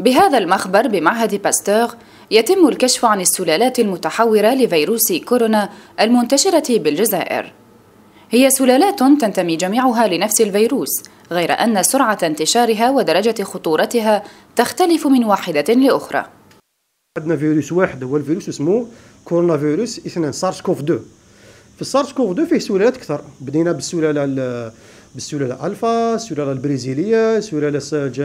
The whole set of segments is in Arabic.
بهذا المخبر بمعهد باستور يتم الكشف عن السلالات المتحورة لفيروس كورونا المنتشرة بالجزائر هي سلالات تنتمي جميعها لنفس الفيروس غير أن سرعة انتشارها ودرجة خطورتها تختلف من واحدة لأخرى عندنا فيروس واحد هو الفيروس اسمه كورونا فيروس اثنين سارس كوف 2 في السارس كوف 2 فيه سلالات اكثر بدينا بالسلاله بالسلاله الفا السلاله البرازيليه السلاله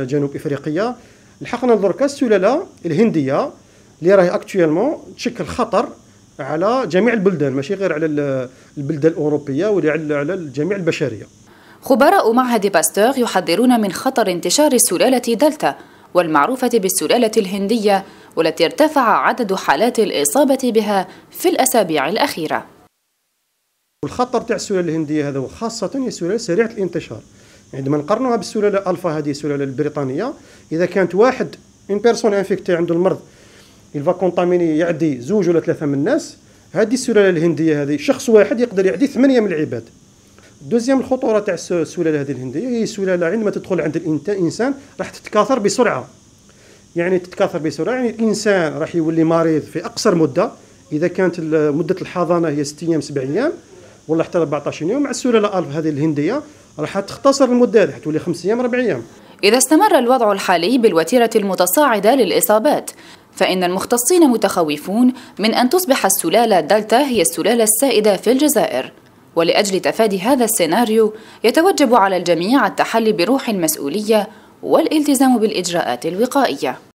جنوب افريقيه لحقنا دركا السلاله الهنديه اللي راهي اكتويلمون تشكل خطر على جميع البلدان ماشي غير على البلدان الاوروبيه ولا على جميع البشريه خبراء معهد باستور يحذرون من خطر انتشار السلاله دلتا والمعروفه بالسلاله الهنديه والتي ارتفع عدد حالات الاصابه بها في الاسابيع الاخيره الخطر تاع السلاله الهنديه هذا وخاصه هي سريعه الانتشار عندما نقارنوها بالسلاله الفا هذه السلاله البريطانيه اذا كانت واحد اون بيرسون انفيكتي عنده المرض الفا كونتاميني يعدي زوج ولا ثلاثه من الناس هذه السلاله الهنديه هذه شخص واحد يقدر يعدي ثمانيه من العباد دوزيام الخطوره تاع السلاله هذه الهنديه هي السلاله عندما تدخل عند الانسان راح تتكاثر بسرعه يعني تتكاثر بسرعه يعني الانسان راح يولي مريض في اقصر مده اذا كانت مده الحضانه هي ست ايام 7 ايام ولا حتى 14 يوم مع السلاله الف هذه الهنديه راح تختصر المده هذه حتولي خمس ايام اربع ايام اذا استمر الوضع الحالي بالوتيره المتصاعده للاصابات فإن المختصين متخوفون من أن تصبح السلالة دلتا هي السلالة السائدة في الجزائر ولأجل تفادي هذا السيناريو يتوجب على الجميع التحلي بروح المسؤولية والالتزام بالإجراءات الوقائية